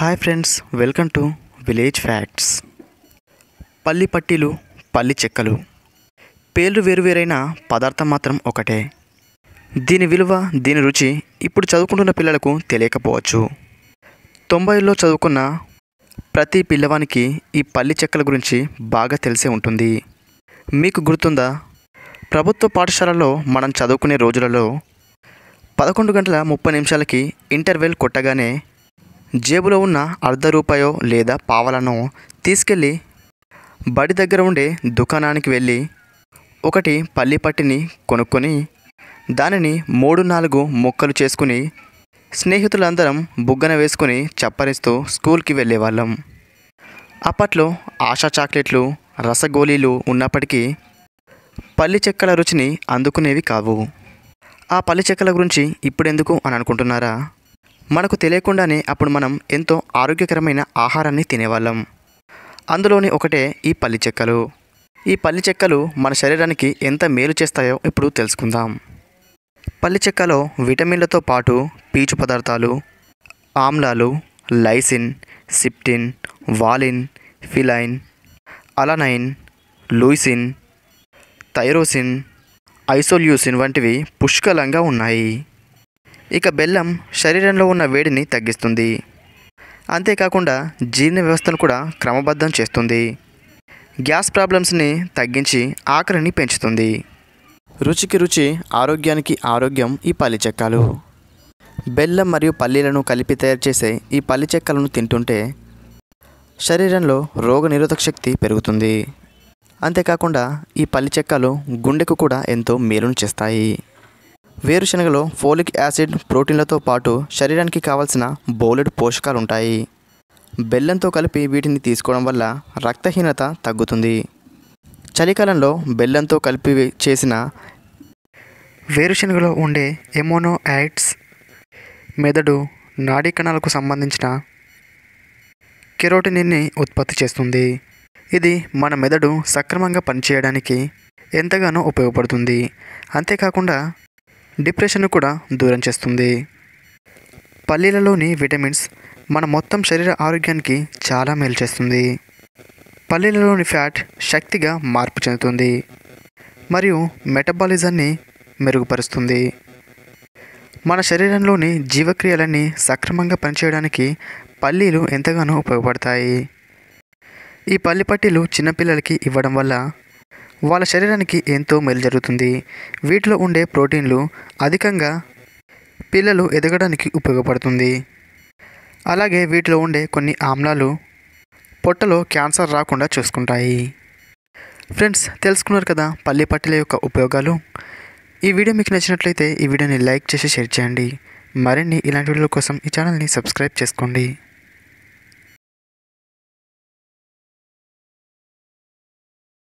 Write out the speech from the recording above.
hi friends welcome to village facts పల్లి పట్టీలు పల్లి చెక్కలు పేర్లు వేరువేరైన పదార్థం మాత్రం ఒకటే దీని విలువ దీని రుచి ఇప్పుడు చదువుకుంటున్న పిల్లలకు తెలియకపోవచ్చు తొంభైలో చదువుకున్న ప్రతి పిల్లవానికి ఈ పల్లి చెక్కల గురించి బాగా తెలిసే ఉంటుంది మీకు గుర్తుందా ప్రభుత్వ పాఠశాలలో మనం చదువుకునే రోజులలో పదకొండు గంటల ముప్పై నిమిషాలకి ఇంటర్వెల్ కొట్టగానే జేబులో ఉన్న అర్ధ రూపాయో లేదా పావలను తీసుకెళ్ళి బడి దగ్గర ఉండే దుకాణానికి వెళ్ళి ఒకటి పల్లి పట్టిని కొనుక్కొని దానిని మూడు నాలుగు ముక్కలు చేసుకుని స్నేహితులందరం బుగ్గన వేసుకుని చప్పరిస్తూ స్కూల్కి వెళ్ళేవాళ్ళం అప్పట్లో ఆశా చాక్లెట్లు రసగోళీలు ఉన్నప్పటికీ పల్లి చెక్కల రుచిని అందుకునేవి కావు ఆ పల్లి చెక్కల గురించి ఇప్పుడెందుకు అని అనుకుంటున్నారా మనకు తెలియకుండానే అప్పుడు మనం ఎంతో ఆరోగ్యకరమైన ఆహారాన్ని తినేవాళ్ళం అందులోని ఒకటే ఈ పల్లి చెక్కలు ఈ పల్లి చెక్కలు మన శరీరానికి ఎంత మేలు చేస్తాయో ఇప్పుడు తెలుసుకుందాం పల్లి చెక్కలో విటమిన్లతో పాటు పీచు పదార్థాలు ఆమ్లాలు లైసిన్ సిప్టిన్ వాలిన్ ఫిలైన్ అలనైన్ లూయిసిన్ థైరోసిన్ ఐసోల్యూసిన్ వంటివి పుష్కలంగా ఉన్నాయి ఇక బెల్లం శరీరంలో ఉన్న వేడిని తగ్గిస్తుంది అంతేకాకుండా జీర్ణ వ్యవస్థను కూడా క్రమబద్ధం చేస్తుంది గ్యాస్ ప్రాబ్లమ్స్ని తగ్గించి ఆకలిని పెంచుతుంది రుచికి రుచి ఆరోగ్యానికి ఆరోగ్యం ఈ పల్లి చెక్కలు బెల్లం మరియు పల్లీలను కలిపి తయారు చేసే ఈ పల్లి చెక్కలను తింటుంటే శరీరంలో రోగనిరోధక శక్తి పెరుగుతుంది అంతేకాకుండా ఈ పల్లి చెక్కలు గుండెకు కూడా ఎంతో మేలును చేస్తాయి వేరుశనగలో ఫోలిక్ యాసిడ్ ప్రోటీన్లతో పాటు శరీరానికి కావలసిన బోలెడు పోషకాలు ఉంటాయి బెల్లంతో కలిపి వీటిని తీసుకోవడం వల్ల రక్తహీనత తగ్గుతుంది చలికాలంలో బెల్లంతో కలిపి చేసిన వేరుశనగలో ఉండే ఎమోనో యాడ్స్ మెదడు నాడీ కణాలకు సంబంధించిన కెరోటినిన్ని ఉత్పత్తి చేస్తుంది ఇది మన మెదడు సక్రమంగా పనిచేయడానికి ఎంతగానో ఉపయోగపడుతుంది అంతేకాకుండా డిప్రెషన్ను కూడా దూరం చేస్తుంది పల్లీలలోని విటమిన్స్ మన మొత్తం శరీర ఆరోగ్యానికి చాలా మేలు చేస్తుంది పల్లీలలోని ఫ్యాట్ శక్తిగా మార్పు చెందుతుంది మరియు మెటబాలిజాన్ని మెరుగుపరుస్తుంది మన శరీరంలోని జీవక్రియలన్నీ సక్రమంగా పనిచేయడానికి పల్లీలు ఎంతగానో ఉపయోగపడతాయి ఈ పల్లి పట్టీలు చిన్నపిల్లలకి ఇవ్వడం వల్ల వాళ్ళ శరీరానికి ఎంతో మేలు జరుగుతుంది వీటిలో ఉండే ప్రోటీన్లు అధికంగా పిల్లలు ఎదగడానికి ఉపయోగపడుతుంది అలాగే వీటిలో ఉండే కొన్ని ఆమ్లాలు పొట్టలో క్యాన్సర్ రాకుండా చూసుకుంటాయి ఫ్రెండ్స్ తెలుసుకున్నారు కదా పల్లి పట్టెల యొక్క ఉపయోగాలు ఈ వీడియో మీకు నచ్చినట్లయితే ఈ వీడియోని లైక్ చేసి షేర్ చేయండి మరిన్ని ఇలాంటి వీడియోల కోసం ఈ ఛానల్ని సబ్స్క్రైబ్ చేసుకోండి